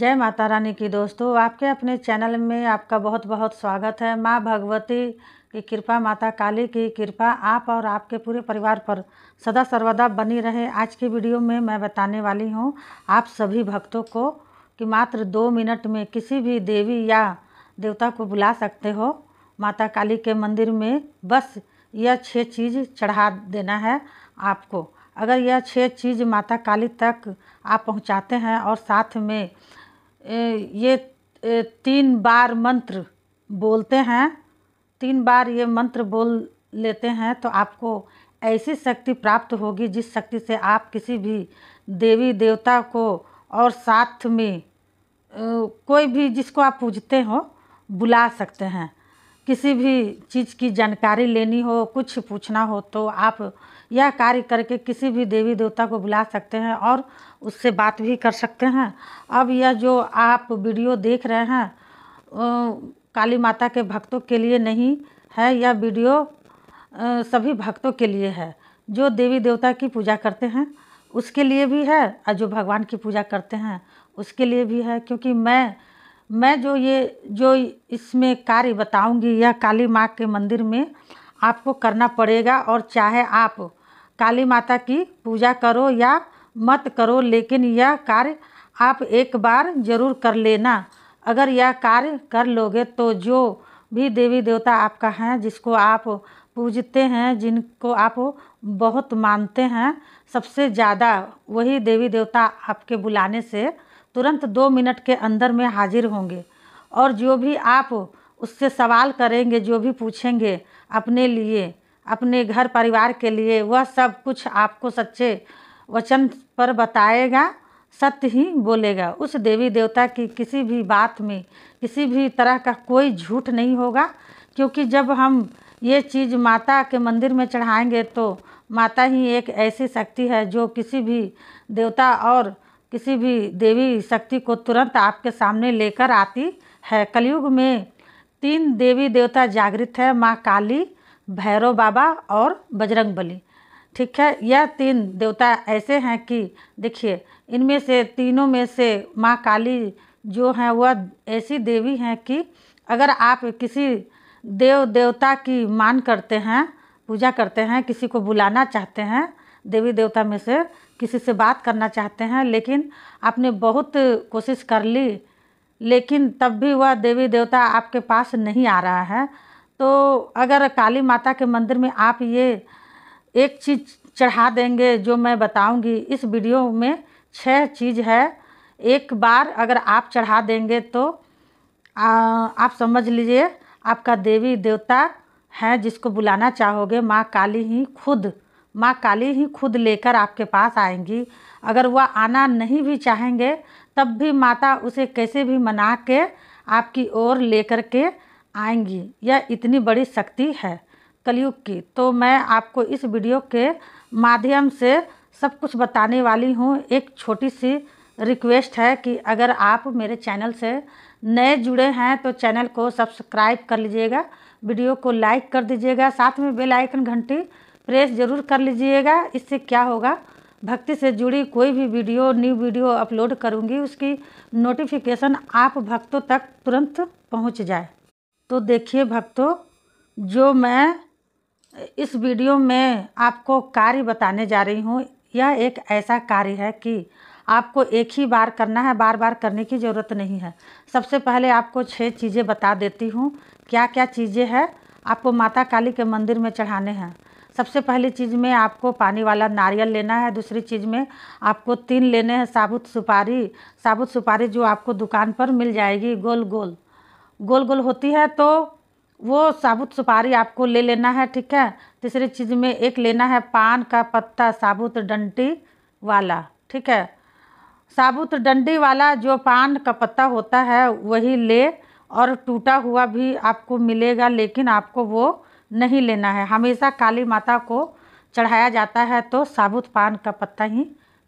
जय माता रानी की दोस्तों आपके अपने चैनल में आपका बहुत बहुत स्वागत है माँ भगवती की कृपा माता काली की कृपा आप और आपके पूरे परिवार पर सदा सर्वदा बनी रहे आज की वीडियो में मैं बताने वाली हूँ आप सभी भक्तों को कि मात्र दो मिनट में किसी भी देवी या देवता को बुला सकते हो माता काली के मंदिर में बस यह छः चीज़ चढ़ा देना है आपको अगर यह छह चीज़ माता काली तक आप पहुँचाते हैं और साथ में ये तीन बार मंत्र बोलते हैं तीन बार ये मंत्र बोल लेते हैं तो आपको ऐसी शक्ति प्राप्त होगी जिस शक्ति से आप किसी भी देवी देवता को और साथ में कोई भी जिसको आप पूजते हो बुला सकते हैं किसी भी चीज़ की जानकारी लेनी हो कुछ पूछना हो तो आप यह कार्य करके किसी भी देवी देवता को बुला सकते हैं और उससे बात भी कर सकते हैं अब यह जो आप वीडियो देख रहे हैं काली माता के भक्तों के लिए नहीं है यह वीडियो सभी भक्तों के लिए है जो देवी देवता की पूजा करते हैं उसके लिए भी है और जो भगवान की पूजा करते हैं उसके लिए भी है क्योंकि मैं मैं जो ये जो इसमें कार्य बताऊंगी यह काली माँ के मंदिर में आपको करना पड़ेगा और चाहे आप काली माता की पूजा करो या मत करो लेकिन यह कार्य आप एक बार जरूर कर लेना अगर यह कार्य कर लोगे तो जो भी देवी देवता आपका हैं जिसको आप पूजते हैं जिनको आप बहुत मानते हैं सबसे ज़्यादा वही देवी देवता आपके बुलाने से तुरंत दो मिनट के अंदर में हाजिर होंगे और जो भी आप उससे सवाल करेंगे जो भी पूछेंगे अपने लिए अपने घर परिवार के लिए वह सब कुछ आपको सच्चे वचन पर बताएगा सत्य ही बोलेगा उस देवी देवता की किसी भी बात में किसी भी तरह का कोई झूठ नहीं होगा क्योंकि जब हम ये चीज़ माता के मंदिर में चढ़ाएंगे तो माता ही एक ऐसी शक्ति है जो किसी भी देवता और किसी भी देवी शक्ति को तुरंत आपके सामने लेकर आती है कलयुग में तीन देवी देवता जागृत है माँ काली भैरव बाबा और बजरंग बली ठीक है यह तीन देवता ऐसे हैं कि देखिए इनमें से तीनों में से माँ काली जो हैं वह ऐसी देवी हैं कि अगर आप किसी देव देवता की मान करते हैं पूजा करते हैं किसी को बुलाना चाहते हैं देवी देवता में से किसी से बात करना चाहते हैं लेकिन आपने बहुत कोशिश कर ली लेकिन तब भी वह देवी देवता आपके पास नहीं आ रहा है तो अगर काली माता के मंदिर में आप ये एक चीज़ चढ़ा देंगे जो मैं बताऊंगी इस वीडियो में छह चीज़ है एक बार अगर आप चढ़ा देंगे तो आ, आप समझ लीजिए आपका देवी देवता है जिसको बुलाना चाहोगे माँ काली ही खुद माँ काली ही खुद लेकर आपके पास आएंगी अगर वह आना नहीं भी चाहेंगे तब भी माता उसे कैसे भी मना के आपकी ओर लेकर के आएंगी यह इतनी बड़ी शक्ति है कलयुग की तो मैं आपको इस वीडियो के माध्यम से सब कुछ बताने वाली हूँ एक छोटी सी रिक्वेस्ट है कि अगर आप मेरे चैनल से नए जुड़े हैं तो चैनल को सब्सक्राइब कर लीजिएगा वीडियो को लाइक कर दीजिएगा साथ में बेल आइकन घंटी प्रेस ज़रूर कर लीजिएगा इससे क्या होगा भक्ति से जुड़ी कोई भी वीडियो न्यू वीडियो अपलोड करूँगी उसकी नोटिफिकेशन आप भक्तों तक तुरंत पहुँच जाए तो देखिए भक्तों जो मैं इस वीडियो में आपको कार्य बताने जा रही हूँ यह एक ऐसा कार्य है कि आपको एक ही बार करना है बार बार करने की ज़रूरत नहीं है सबसे पहले आपको छः चीज़ें बता देती हूँ क्या क्या चीज़ें हैं आपको माता काली के मंदिर में चढ़ाने हैं सबसे पहली चीज़ में आपको पानी वाला नारियल लेना है दूसरी चीज़ में आपको तीन लेने हैं साबुत सुपारी साबुत सुपारी जो आपको दुकान पर मिल जाएगी गोल गोल गोल गोल होती है तो वो साबुत सुपारी आपको ले लेना है ठीक है तीसरी चीज़ में एक लेना है पान का पत्ता साबुत डंटी वाला ठीक है साबुत डंडी वाला जो पान का पत्ता होता है वही ले और टूटा हुआ भी आपको मिलेगा लेकिन आपको वो नहीं लेना है हमेशा काली माता को चढ़ाया जाता है तो साबुत पान का पत्ता ही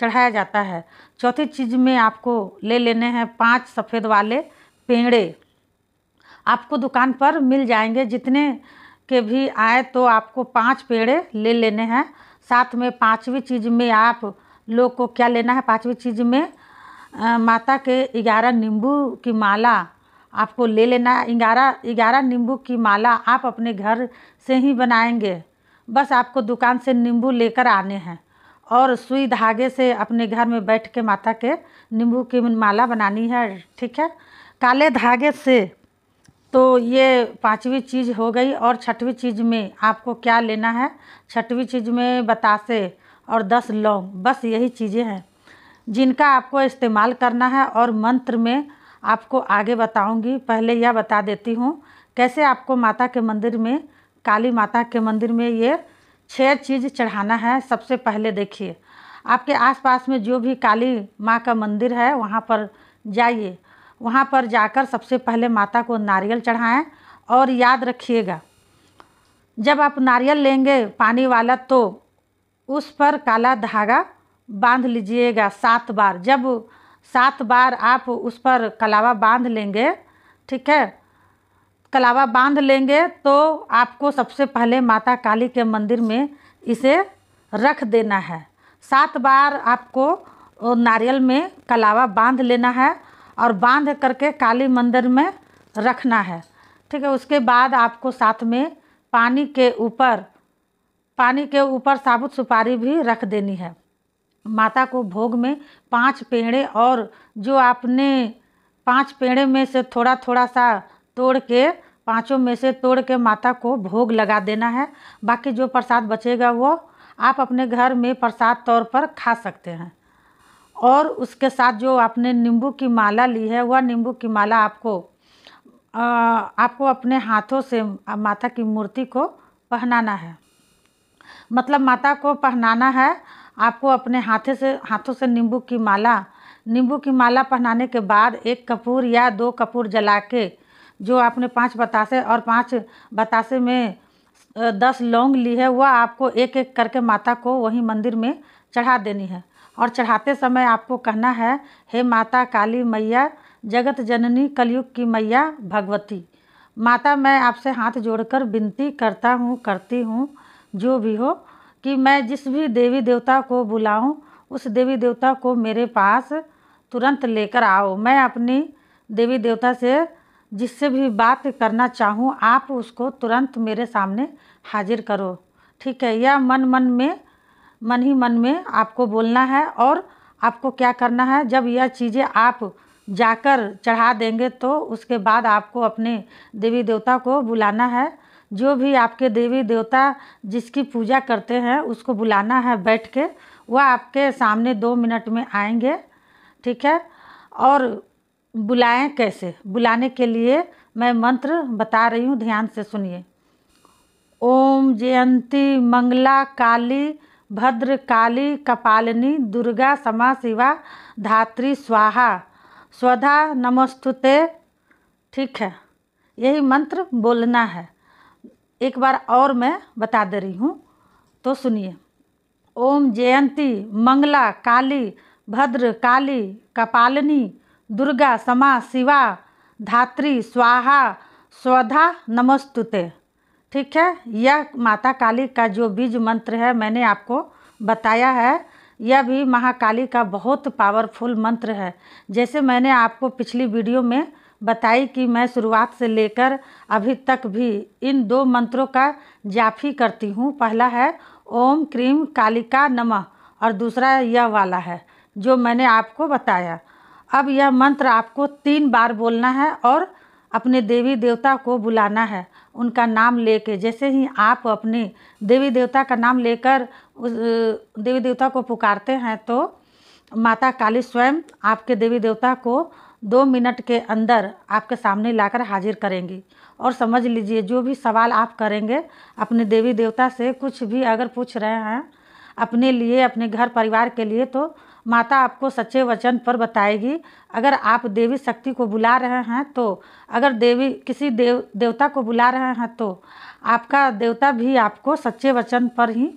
चढ़ाया जाता है चौथी चीज़ में आपको ले लेने हैं पांच सफ़ेद वाले पेड़े आपको दुकान पर मिल जाएंगे जितने के भी आए तो आपको पांच पेड़े ले लेने हैं साथ में पांचवी चीज़ में आप लोग को क्या लेना है पांचवी चीज़ में आ, माता के ग्यारह नींबू की माला आपको ले लेना ग्यारह ग्यारह नींबू की माला आप अपने घर से ही बनाएंगे बस आपको दुकान से नींबू लेकर आने हैं और सुई धागे से अपने घर में बैठ के माता के नींबू की माला बनानी है ठीक है काले धागे से तो ये पांचवी चीज़ हो गई और छठवीं चीज़ में आपको क्या लेना है छठवीं चीज़ में बतासे और दस लौंग बस यही चीज़ें हैं जिनका आपको इस्तेमाल करना है और मंत्र में आपको आगे बताऊंगी पहले यह बता देती हूँ कैसे आपको माता के मंदिर में काली माता के मंदिर में ये छः चीज़ चढ़ाना है सबसे पहले देखिए आपके आसपास में जो भी काली माँ का मंदिर है वहाँ पर जाइए वहाँ पर जाकर सबसे पहले माता को नारियल चढ़ाएं और याद रखिएगा जब आप नारियल लेंगे पानी वाला तो उस पर काला धागा बांध लीजिएगा सात बार जब सात बार आप उस पर कलावा बांध लेंगे ठीक है कलावा बांध लेंगे तो आपको सबसे पहले माता काली के मंदिर में इसे रख देना है सात बार आपको नारियल में कलावा बांध लेना है और बांध करके काली मंदिर में रखना है ठीक है उसके बाद आपको साथ में पानी के ऊपर पानी के ऊपर साबुत सुपारी भी रख देनी है माता को भोग में पाँच पेड़े और जो आपने पाँच पेड़े में से थोड़ा थोड़ा सा तोड़ के पाँचों में से तोड़ के माता को भोग लगा देना है बाकी जो प्रसाद बचेगा वो आप अपने घर में प्रसाद तौर पर खा सकते हैं और उसके साथ जो आपने नींबू की माला ली है वह नींबू की माला आपको आ, आपको अपने हाथों से माता की मूर्ति को पहनाना है मतलब माता को पहनाना है आपको अपने हाथे से हाथों से नींबू की माला नींबू की माला पहनाने के बाद एक कपूर या दो कपूर जला के जो आपने पांच बतासे और पांच बतासे में दस लौंग ली है वह आपको एक एक करके माता को वहीं मंदिर में चढ़ा देनी है और चढ़ाते समय आपको कहना है हे माता काली मैया जगत जननी कलयुग की मैया भगवती माता मैं आपसे हाथ जोड़कर विनती करता हूँ करती हूँ जो भी हो कि मैं जिस भी देवी देवता को बुलाऊं उस देवी देवता को मेरे पास तुरंत लेकर आओ मैं अपनी देवी देवता से जिससे भी बात करना चाहूँ आप उसको तुरंत मेरे सामने हाजिर करो ठीक है यह मन मन में मन ही मन में आपको बोलना है और आपको क्या करना है जब यह चीज़ें आप जाकर चढ़ा देंगे तो उसके बाद आपको अपने देवी देवता को बुलाना है जो भी आपके देवी देवता जिसकी पूजा करते हैं उसको बुलाना है बैठ के वह आपके सामने दो मिनट में आएंगे ठीक है और बुलाएं कैसे बुलाने के लिए मैं मंत्र बता रही हूँ ध्यान से सुनिए ओम जयंती मंगला काली भद्र काली कपालिनी दुर्गा समा शिवा धात्री स्वाहा स्वधा नमस्तुते ठीक है यही मंत्र बोलना है एक बार और मैं बता दे रही हूँ तो सुनिए ओम जयंती मंगला काली भद्र काली कपालिनी दुर्गा समा शिवा धात्री स्वाहा स्वधा नमस्तुते ठीक है यह माता काली का जो बीज मंत्र है मैंने आपको बताया है यह भी महाकाली का बहुत पावरफुल मंत्र है जैसे मैंने आपको पिछली वीडियो में बताई कि मैं शुरुआत से लेकर अभी तक भी इन दो मंत्रों का जाफी करती हूँ पहला है ओम क्रीम कालिका नमः और दूसरा यह वाला है जो मैंने आपको बताया अब यह मंत्र आपको तीन बार बोलना है और अपने देवी देवता को बुलाना है उनका नाम लेके जैसे ही आप अपने देवी देवता का नाम लेकर उस देवी देवता को पुकारते हैं तो माता काली स्वयं आपके देवी देवता को दो मिनट के अंदर आपके सामने लाकर हाजिर करेंगी और समझ लीजिए जो भी सवाल आप करेंगे अपने देवी देवता से कुछ भी अगर पूछ रहे हैं अपने लिए अपने घर परिवार के लिए तो माता आपको सच्चे वचन पर बताएगी अगर आप देवी शक्ति को बुला रहे हैं तो अगर देवी किसी देव देवता को बुला रहे हैं तो आपका देवता भी आपको सच्चे वचन पर ही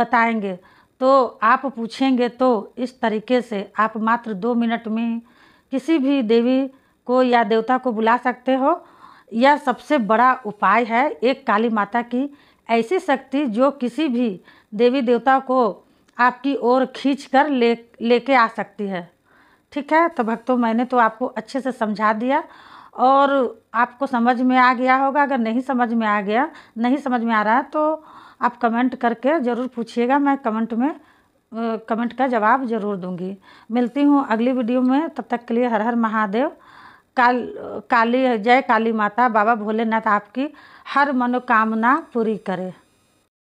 बताएंगे तो आप पूछेंगे तो इस तरीके से आप मात्र दो मिनट में किसी भी देवी को या देवता को बुला सकते हो यह सबसे बड़ा उपाय है एक काली माता की ऐसी शक्ति जो किसी भी देवी देवता को आपकी ओर खींच कर ले लेके आ सकती है ठीक है तो भक्तों मैंने तो आपको अच्छे से समझा दिया और आपको समझ में आ गया होगा अगर नहीं समझ में आ गया नहीं समझ में आ रहा है तो आप कमेंट करके ज़रूर पूछिएगा मैं कमेंट में कमेंट का जवाब ज़रूर दूंगी मिलती हूँ अगली वीडियो में तब तक के लिए हर हर महादेव काल काली जय काली माता बाबा भोलेनाथ आपकी हर मनोकामना पूरी करे